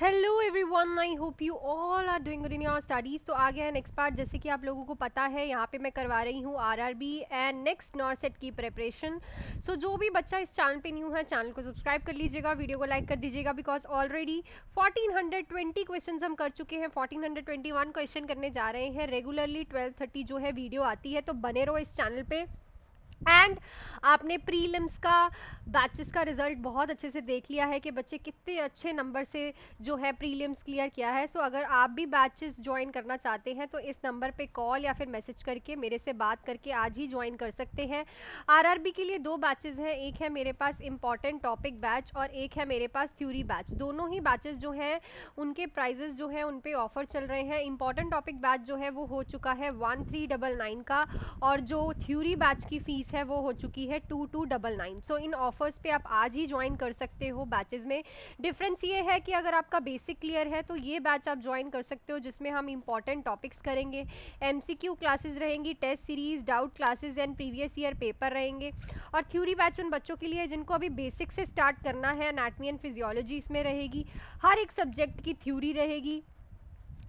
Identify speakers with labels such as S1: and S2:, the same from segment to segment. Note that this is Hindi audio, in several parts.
S1: hello everyone I hope you all are doing good in your studies तो आ गया है नेक्स्ट पार्ट जैसे कि आप लोगों को पता है यहाँ पे मैं करवा रही हूँ आरआरबी एंड नेक्स्ट सेट की प्रिपरेशन सो so, जो भी बच्चा इस चैनल पे न्यू है चैनल को सब्सक्राइब कर लीजिएगा वीडियो को लाइक कर दीजिएगा बिकॉज ऑलरेडी ट्वेंटी क्वेश्चन हम कर चुके हैं वन क्वेश्चन करने जा रहे हैं रेगुलरली थर्टी जो है वीडियो आती है तो बने रहो इस चैनल पर एंड आपने प्रीलिम्स का बैचेस का रिज़ल्ट बहुत अच्छे से देख लिया है कि बच्चे कितने अच्छे नंबर से जो है प्रीलिम्स क्लियर किया है सो अगर आप भी बैचेस ज्वाइन करना चाहते हैं तो इस नंबर पे कॉल या फिर मैसेज करके मेरे से बात करके आज ही ज्वाइन कर सकते हैं आरआरबी के लिए दो बैचेस हैं एक है मेरे पास इंपॉर्टेंट टॉपिक बैच और एक है मेरे पास थ्यूरी बैच दोनों ही बैचेस जो हैं उनके प्राइजेस जो हैं उन पर ऑफ़र चल रहे हैं इंपॉर्टेंट टॉपिक बैच जो है वो हो चुका है वन थ्री डबल नाइन का और जो थ्यूरी बैच की फ़ीस है वो हो चुकी है two two double nine so in offers पे आप आज ही ज्वाइन कर सकते हो बैचेज़ में डिफरेंस ये है कि अगर आपका बेसिक क्लियर है तो ये बैच आप ज्वाइन कर सकते हो जिसमें हम इंपॉर्टेंट टॉपिक्स करेंगे एम क्लासेज रहेंगी test series doubt classes and previous year paper रहेंगे और थ्यूरी बैच उन बच्चों के लिए जिनको अभी बेसिक से स्टार्ट करना है अनाटमी एंड फिजियोलॉजी इसमें रहेगी हर एक सब्जेक्ट की थ्यूरी रहेगी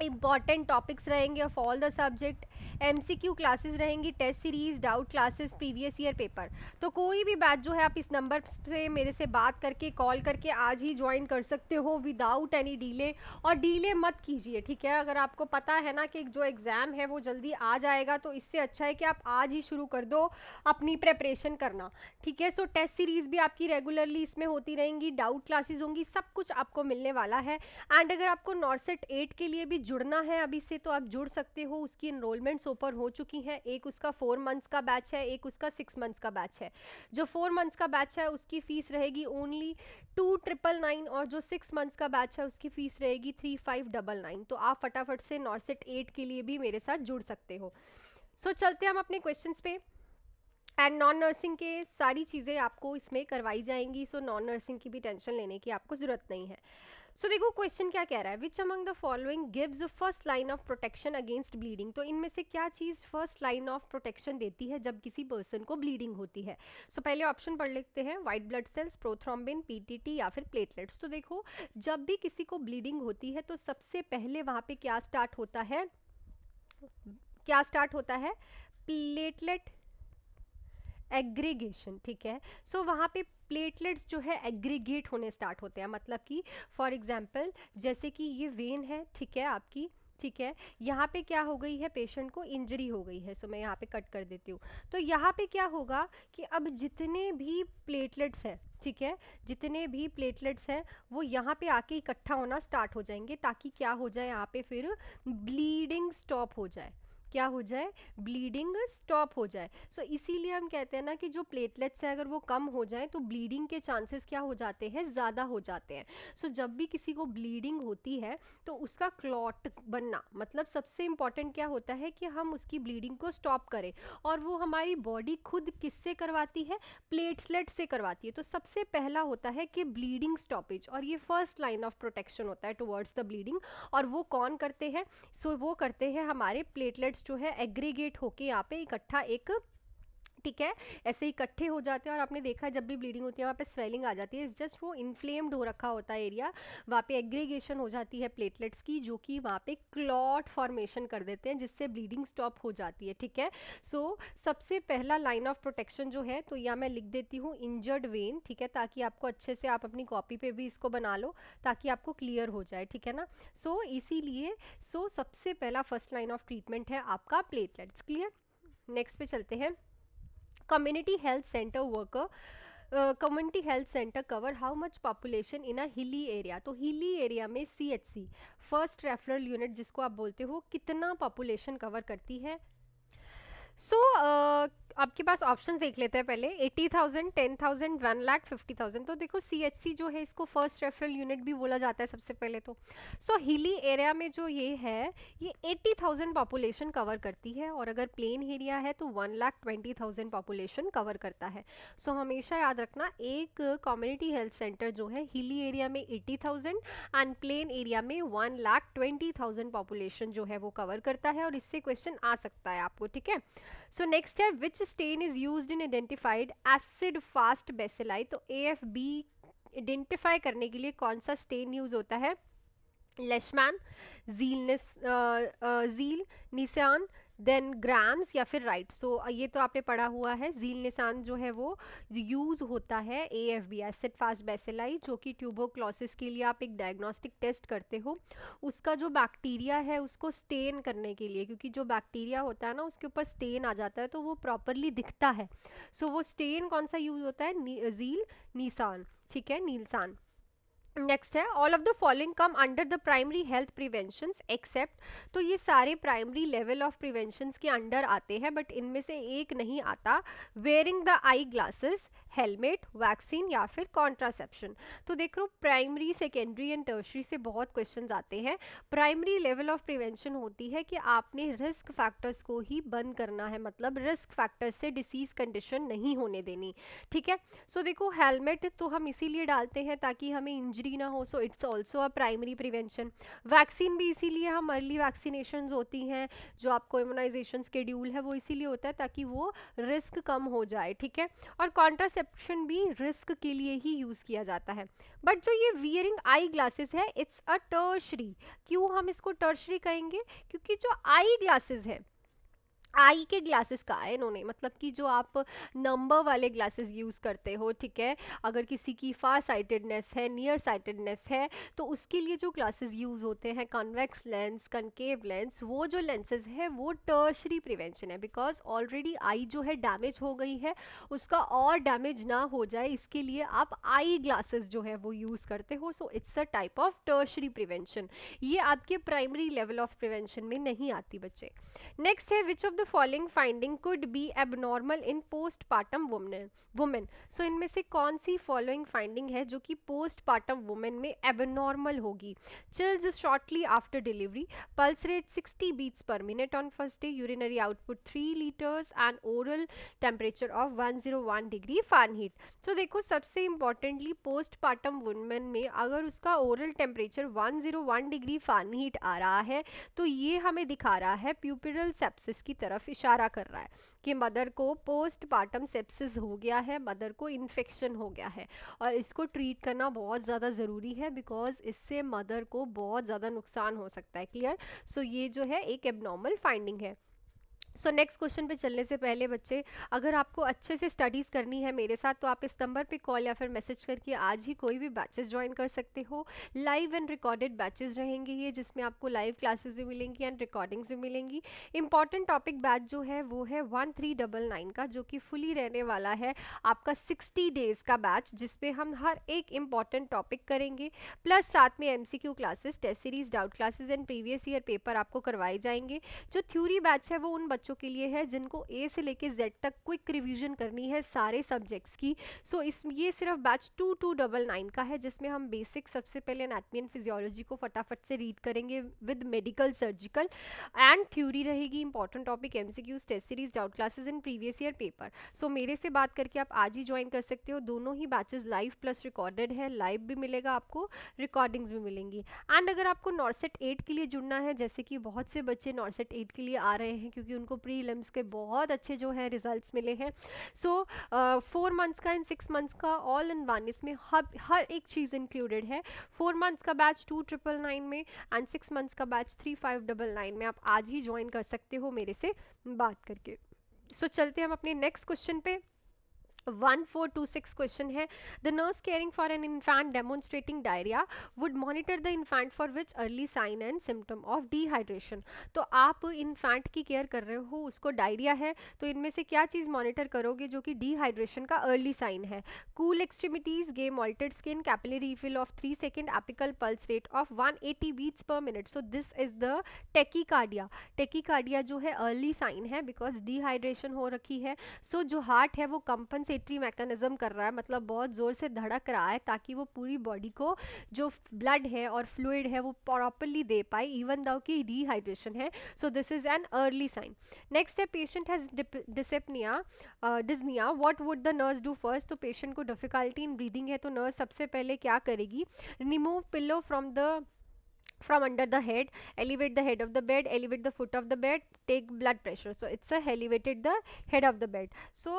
S1: इम्पॉर्टेंट टॉपिक्स रहेंगे of all the subject M C Q classes रहेंगी test series doubt classes previous year paper तो कोई भी बैच जो है आप इस नंबर से मेरे से बात करके कॉल करके आज ही ज्वाइन कर सकते हो विदाउट एनी डीले और डीले मत कीजिए ठीक है अगर आपको पता है ना कि जो एग्ज़ाम है वो जल्दी आ जाएगा तो इससे अच्छा है कि आप आज ही शुरू कर दो अपनी प्रेपरेशन करना ठीक है सो टेस्ट सीरीज़ भी आपकी रेगुलरली इसमें होती रहेंगी डाउट क्लासेज होंगी सब कुछ आपको मिलने वाला है एंड अगर आपको नॉर्सेट एट के लिए भी जुड़ना है अभी से तो आप जुड़ सकते हो उसकी इनरोलमेंट्स ओपन हो चुकी हैं एक उसका फोर मंथ्स का बैच है एक उसका सिक्स मंथ्स का बैच है जो फोर मंथ्स का बैच है उसकी फ़ीस रहेगी ओनली टू ट्रिपल नाइन और जो सिक्स मंथ्स का बैच है उसकी फ़ीस रहेगी थ्री फाइव डबल नाइन तो आप फटाफट से नॉर्सेट एट के लिए भी मेरे साथ जुड़ सकते हो सो so, चलते हम अपने क्वेश्चन पे एंड नॉन नर्सिंग के सारी चीज़ें आपको इसमें करवाई जाएंगी सो नॉन नर्सिंग की भी टेंशन लेने की आपको ज़रूरत नहीं है सो देखो क्वेश्चन क्या कह रहा है which among the following gives first line of protection against bleeding तो इनमें से क्या चीज़ फर्स्ट लाइन ऑफ प्रोटेक्शन देती है जब किसी पर्सन को ब्लीडिंग होती है सो so, पहले ऑप्शन पढ़ लेते हैं white blood cells prothrombin PTT या फिर प्लेटलेट्स तो देखो जब भी किसी को ब्लीडिंग होती है तो सबसे पहले वहां पे क्या स्टार्ट होता है क्या स्टार्ट होता है प्लेटलेट एग्रीगेशन ठीक है सो so, वहाँ पे प्लेटलेट्स जो है एग्रीगेट होने स्टार्ट होते हैं मतलब कि फॉर एग्जांपल जैसे कि ये वेन है ठीक है आपकी ठीक है यहाँ पे क्या हो गई है पेशेंट को इंजरी हो गई है सो मैं यहाँ पे कट कर देती हूँ तो यहाँ पे क्या होगा कि अब जितने भी प्लेटलेट्स हैं ठीक है जितने भी प्लेटलेट्स हैं वो यहाँ पे आके इकट्ठा होना स्टार्ट हो जाएंगे ताकि क्या हो जाए यहाँ पे फिर ब्लीडिंग स्टॉप हो जाए क्या हो जाए ब्लीडिंग स्टॉप हो जाए सो so, इसीलिए हम कहते हैं ना कि जो प्लेटलेट्स हैं अगर वो कम हो जाए तो ब्लीडिंग के चांसेस क्या हो जाते हैं ज़्यादा हो जाते हैं सो so, जब भी किसी को ब्लीडिंग होती है तो उसका क्लॉट बनना मतलब सबसे इम्पॉर्टेंट क्या होता है कि हम उसकी ब्लीडिंग को स्टॉप करें और वो हमारी बॉडी खुद किससे करवाती है प्लेटलेट से करवाती है तो सबसे पहला होता है कि ब्लीडिंग स्टॉपेज और ये फर्स्ट लाइन ऑफ प्रोटेक्शन होता है टुवर्ड्स द ब्लीडिंग और वो कौन करते हैं सो so, वो करते हैं हमारे प्लेटलेट्स जो है एग्रीगेट होके यहाँ पे इकट्ठा एक ठीक है ऐसे इकट्ठे हो जाते हैं और आपने देखा जब भी ब्लीडिंग होती है वहाँ पे स्वेलिंग आ जाती है इस जस्ट वो इन्फ्लेम्ड हो रखा होता है एरिया वहाँ पे एग्रीगेशन हो जाती है प्लेटलेट्स की जो कि वहाँ पे क्लॉट फॉर्मेशन कर देते हैं जिससे ब्लीडिंग स्टॉप हो जाती है ठीक है सो so, सबसे पहला लाइन ऑफ प्रोटेक्शन जो है तो यह मैं लिख देती हूँ इंजर्ड वेन ठीक है ताकि आपको अच्छे से आप अपनी कॉपी पर भी इसको बना लो ताकि आपको क्लियर हो जाए ठीक है ना सो so, इसीलिए सो so, सबसे पहला फर्स्ट लाइन ऑफ ट्रीटमेंट है आपका प्लेटलेट्स क्लियर नेक्स्ट पे चलते हैं community health center worker community health center cover how much population in a hilly area तो हिली एरिया में C H C first referral unit जिसको आप बोलते हो कितना पॉपुलेशन कवर करती है सो so, uh, आपके पास ऑप्शन देख लेते हैं पहले eighty thousand ten thousand one lakh fifty thousand तो देखो सी एच सी जो है इसको फर्स्ट रेफरल यूनिट भी बोला जाता है सबसे पहले तो सो so, हिली एरिया में जो ये है ये एट्टी थाउजेंड पॉपुलेशन कवर करती है और अगर प्लेन एरिया है तो one lakh twenty thousand population cover करता है सो so, हमेशा याद रखना एक कम्युनिटी हेल्थ सेंटर जो है हिली एरिया में eighty thousand and plain area में one lakh twenty thousand population जो है वो कवर करता है और इससे क्वेश्चन आ सकता है आपको ठीक है सो नेक्स्ट है which stain is use in identified acid fast bacilli तो ए एफ बी आइडेंटिफाई करने के लिए कौन सा स्टेन यूज होता है Leishman Ziehl Ziehl Neelsen then Gram's या फिर राइट सो ये तो आपने पढ़ा हुआ है जील निशान जो है वो यूज़ होता है A F B acid fast bacilli जो कि ट्यूबोक्लोसिस के लिए आप एक डायग्नोस्टिक टेस्ट करते हो उसका जो बैक्टीरिया है उसको स्टेन करने के लिए क्योंकि जो बैक्टीरिया होता है ना उसके ऊपर स्टेन आ जाता है तो वो प्रॉपरली दिखता है सो so, वो स्टेन कौन सा यूज़ होता है नी, जील निशान ठीक है नीलसान नेक्स्ट है all of the following come under the primary health prevention except तो ये सारे प्राइमरी लेवल ऑफ प्रिवेंशन के अंडर आते हैं बट इनमें से एक नहीं आता wearing the eye glasses helmet vaccine या फिर कॉन्ट्रासेप्शन तो देख लो प्राइमरी सेकेंडरी एंड टर्शरी से बहुत क्वेश्चन आते हैं प्राइमरी लेवल ऑफ प्रिवेंशन होती है कि आपने रिस्क फैक्टर्स को ही बंद करना है मतलब रिस्क फैक्टर्स से डिसीज कंडीशन नहीं होने देनी ठीक है सो so, देखो हेलमेट तो हम इसीलिए डालते हैं ताकि हमें इंजरी ना हो so it's also a primary prevention vaccine भी इसीलिए हम अर्ली वैक्सीनेशन होती हैं जो आपको इम्यूनाइजेशन स्केड्यूल है वो इसीलिए होता है ताकि वो रिस्क कम हो जाए ठीक है और कॉन्ट्रासेप परसेप्शन भी रिस्क के लिए ही यूज़ किया जाता है बट जो ये वियरिंग आई ग्लासेस है इट्स अ टर्शरी क्यों हम इसको टर्शरी कहेंगे क्योंकि जो आई ग्लासेस है आई के ग्लासेस का है इन्होंने मतलब कि जो आप नंबर वाले ग्लासेस यूज़ करते हो ठीक है अगर किसी की फार साइटेडनेस है नियर साइटेडनेस है तो उसके लिए जो ग्लासेस यूज़ होते हैं कॉन्वेक्स लेंस कनकेव लेंस वो जो लेंसेज है वो टर्शरी प्रिवेंशन है बिकॉज ऑलरेडी आई जो है डैमेज हो गई है उसका और डैमेज ना हो जाए इसके लिए आप आई ग्लासेस जो है वो यूज़ करते हो so it's a type of tertiary prevention ये आपके प्राइमरी लेवल ऑफ प्रिवेंशन में नहीं आती बच्चे नेक्स्ट है which of the following finding could be abnormal in postpartum women women so इनमें से कौन सी फॉलोइंग फाइंडिंग है जो कि पोस्टपार्टम वुमेन में एबनॉर्मल होगी chills shortly after delivery pulse rate 60 beats per minute on first day urinary output 3 litres and oral temperature of one degree Fahrenheit so देखो सबसे इंपॉर्टेंटली पोस्ट पोस्टपार्टम वुमेन में अगर उसका oral temperature one zero one degree Fahrenheit आ रहा है तो ये हमें दिखा रहा है प्यूपिरल सेप्सिस की तरफ तरफ इशारा कर रहा है कि मदर को पोस्ट पार्टम सेप्सिस हो गया है मदर को इन्फेक्शन हो गया है और इसको ट्रीट करना बहुत ज़्यादा ज़रूरी है बिकॉज इससे मदर को बहुत ज़्यादा नुकसान हो सकता है क्लियर सो so ये जो है एक एबनॉर्मल फाइंडिंग है सो नेक्स्ट क्वेश्चन पे चलने से पहले बच्चे अगर आपको अच्छे से स्टडीज़ करनी है मेरे साथ तो आप इस नंबर पे कॉल या फिर मैसेज करके आज ही कोई भी बैचेस ज्वाइन कर सकते हो लाइव एंड रिकॉर्डेड बैचेस रहेंगे ये जिसमें आपको लाइव क्लासेस भी मिलेंगी एंड रिकॉर्डिंग्स भी मिलेंगी इंपॉर्टेंट टॉपिक बैच जो है वो है वन थ्री डबल नाइन का जो कि फुली रहने वाला है आपका सिक्सटी डेज़ का बैच जिसपे हम हर एक इम्पॉर्टेंट टॉपिक करेंगे प्लस साथ में M classes test series doubt classes and previous year paper आपको करवाए जाएंगे जो थ्यूरी बैच है वो उन बच्चों बच्चों के लिए है जिनको ए से लेके जेड तक क्विक रिवीजन करनी है सारे सब्जेक्ट्स की सो so, इस ये सिर्फ batch two two double nine का है जिसमें हम बेसिक सबसे पहले एनाटमी एंड फिजियोलॉजी को फटाफट से रीड करेंगे with medical surgical and theory रहेगी important topic M C Qs test series doubt classes in previous year paper so मेरे से बात करके आप आज ही ज्वाइन कर सकते हो दोनों ही बैचेज लाइव प्लस रिकॉर्डेड है लाइव भी मिलेगा आपको रिकॉर्डिंग्स भी मिलेंगी एंड अगर आपको नॉर्सेट एट के लिए जुड़ना है जैसे कि बहुत से बच्चे नॉर्सेट एट के लिए आ रहे हैं क्योंकि उनको उनको प्रीलिम्स के बहुत अच्छे जो हैं रिजल्ट्स मिले हैं सो फोर मंथ्स का एंड सिक्स मंथ्स का ऑल इन वन इसमें हर हर एक चीज़ इंक्लूडेड है फोर मंथ्स का बैच टू ट्रिपल नाइन में एंड सिक्स मंथ्स का batch three five double nine में आप आज ही ज्वाइन कर सकते हो मेरे से बात करके सो so, चलते हैं हम अपने नेक्स्ट क्वेश्चन पे one four two six question है the nurse caring for an infant demonstrating diarrhoea would monitor the infant for which early sign and symptom of dehydration तो आप इन्फैंट की केयर कर रहे हो उसको डायरिया है तो इनमें से क्या चीज़ मॉनिटर करोगे जो कि डिहाइड्रेशन का अर्ली साइन है cool extremities game altered skin capillary refill of three second apical pulse rate of one eighty beats per minute so this is the tachycardia tachycardia जो है अर्ली साइन है बिकॉज डिहाइड्रेशन हो रखी है सो so, जो हार्ट है वो कंपन कॉम्पनसेटरी मैकेनिज्म कर रहा है मतलब बहुत ज़ोर से धड़क रहा है ताकि वो पूरी बॉडी को जो ब्लड है और फ्लूड है वो प्रॉपरली दे पाए इवन दाउ की डिहाइड्रेशन है so this is an early sign next है patient has dyspnoea dyspnoea what would the nurse do first तो पेशेंट को डिफ़िकल्टी इन ब्रीदिंग है तो नर्स सबसे पहले क्या करेगी remove pillow from the from under the head elevate the head of the bed elevate the foot of the bed take blood pressure so it's a elevated the head of the bed so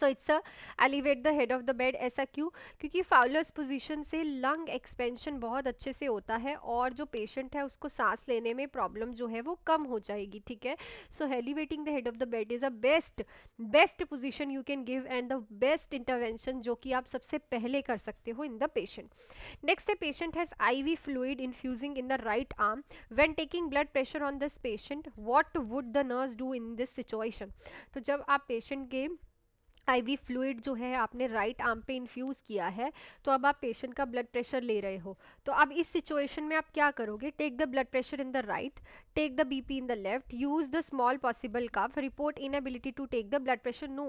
S1: so it's a elevate the head of the bed ऐसा क्यों क्योंकि फाउलर्स पोजिशन से लंग एक्सपेंशन बहुत अच्छे से होता है और जो पेशेंट है उसको सांस लेने में प्रॉब्लम जो है वो कम हो जाएगी ठीक है so elevating the head of the bed is a best best position you can give and the best intervention जो कि आप सबसे पहले कर सकते हो इन द पेशेंट नेक्स्ट है patient has I V fluid infusing in the right arm when taking blood pressure on this patient what would the nurse do in this situation तो जब आप पेशेंट के आईवी फ्लूइड जो है आपने राइट आर्म पे इन्फ्यूज़ किया है तो अब आप पेशेंट का ब्लड प्रेशर ले रहे हो तो अब इस सिचुएशन में आप क्या करोगे take the blood pressure in the right take the BP in the left use the small possible cuff report inability to take the blood pressure no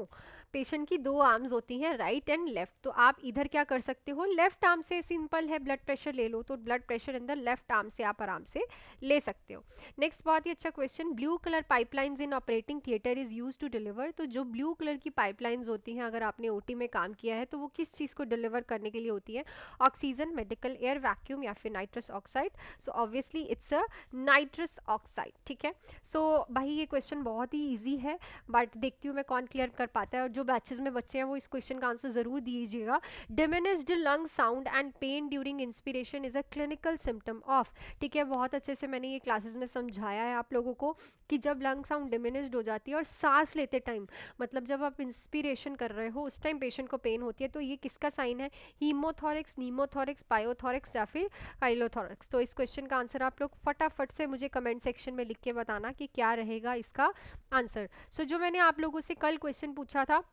S1: patient की दो आर्म्स होती हैं राइट एंड लेफ्ट तो आप इधर क्या कर सकते हो लेफ्ट आर्म से सिंपल है ब्लड प्रेशर ले लो तो blood pressure in the left arm से आप आराम से ले सकते हो नेक्स्ट बहुत ही अच्छा question blue colour pipelines in operating theatre is use to deliver तो जो ब्लू कलर की पाइपलाइन ऑक्सीजन होती हैं अगर आपने ओटी में काम किया है तो वो किस चीज़ को डिलीवर करने के लिए होती है ऑक्सीजन मेडिकल एयर वैक्यूम या फिर nitrous oxide so obviously it's a nitrous oxide ठीक है सो so, भाई ये क्वेश्चन बहुत ही ईजी है बट देखती हूँ मैं कौन क्लियर कर पाता है और जो बैचेज में बच्चे हैं वो इस क्वेश्चन का आंसर ज़रूर दीजिएगा diminished lung sound and pain during inspiration is a clinical symptom of ठीक है बहुत अच्छे से मैंने ये क्लासेज में समझाया है आप लोगों को कि जब लंग साउंड डिमिनिस्ड हो जाती है और सांस लेते टाइम मतलब जब आप इंस्पिरे ऑपरेशन कर रहे हो उस टाइम पेशेंट को पेन होती है तो ये किसका साइन है हीमोथोरिक्स नीमोथोरिक्स पायोथोरिक्स या फिर काइलोथोरिक्स तो इस क्वेश्चन का आंसर आप लोग फटाफट से मुझे कमेंट सेक्शन में लिख के बताना कि क्या रहेगा इसका आंसर सो so, जो मैंने आप लोगों से कल क्वेश्चन पूछा था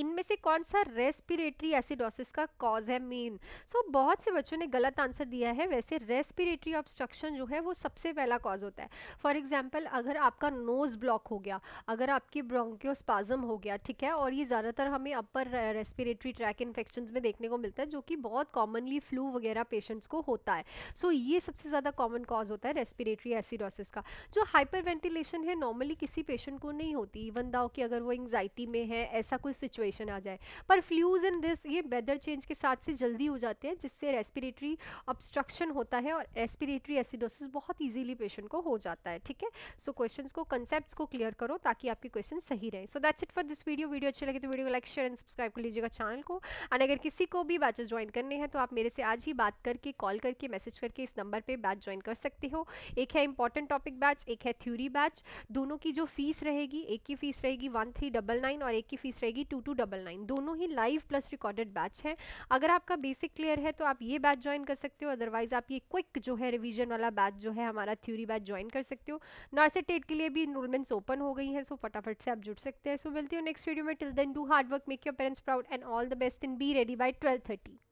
S1: इनमें से कौन सा रेस्पिरेटरी एसिडोसिस का कॉज है मेन सो so, बहुत से बच्चों ने गलत आंसर दिया है वैसे रेस्पिरेटरी ऑब्स्ट्रक्शन जो है वो सबसे पहला कॉज होता है फॉर एग्जाम्पल अगर आपका नोज़ ब्लॉक हो गया अगर आपकी ब्रोंक्योस्पाजम हो गया ठीक है और ये ज़्यादातर हमें अपर रेस्पिरेटरी ट्रैक इन्फेक्शन में देखने को मिलता है जो कि बहुत कॉमनली फ्लू वगैरह पेशेंट्स को होता है सो so, ये सबसे ज़्यादा कॉमन कॉज होता है रेस्पिरेटरी एसिडोसिस का जो हाइपर वेंटिलेशन है नॉर्मली किसी पेशेंट को नहीं होती इवन दाओ कि अगर वो एंगजाइटी में है ऐसा कोई सिचुएशन सिचुएशन आ जाए पर फ्लूज़ इन दिस ये वेदर चेंज के साथ से जल्दी हो जाते हैं जिससे रेस्पिरेटरी ऑब्स्ट्रक्शन होता है और रेस्पिरेटरी एसिडोसिस बहुत ईजिली पेशेंट को हो जाता है ठीक है सो क्वेश्चन को कंसेप्ट को क्लियर करो ताकि आपके क्वेश्चन सही रहे so that's it for this video video अच्छी लगे तो वीडियो को लाइक शेयर एंड सब्सक्राइब कर लीजिएगा चैनल को एंड अगर किसी को भी बैचेस ज्वाइन करने हैं तो आप मेरे से आज ही बात करके कॉल करके मैसेज करके इस नंबर पर बैच ज्वाइन कर सकते हो एक है इंपॉर्टेंट टॉपिक बैच एक है थ्योरी बैच दोनों की जो फीस रहेगी एक की फीस रहेगी वन थ्री डबल नाइन और एक की फीस रहेगी two two two double nine दोनों ही लाइव प्लस रिकॉर्डेड बैच है अगर आपका बेसिक क्लियर है तो आप ये बैच ज्वाइन कर सकते हो अदरवाइज आप ये क्विक जो है रिविजन वाला बैच जो है हमारा थ्योरी बैच ज्वाइन कर सकते हो टेट के लिए भी इनरोलमेंट्स ओपन हो गई हैं सो फटाफट से आप जुड़ सकते हैं सो मिलती हूँ नेक्स्ट वीडियो में till then do hard work make your parents proud and all the best in be ready by twelve thirty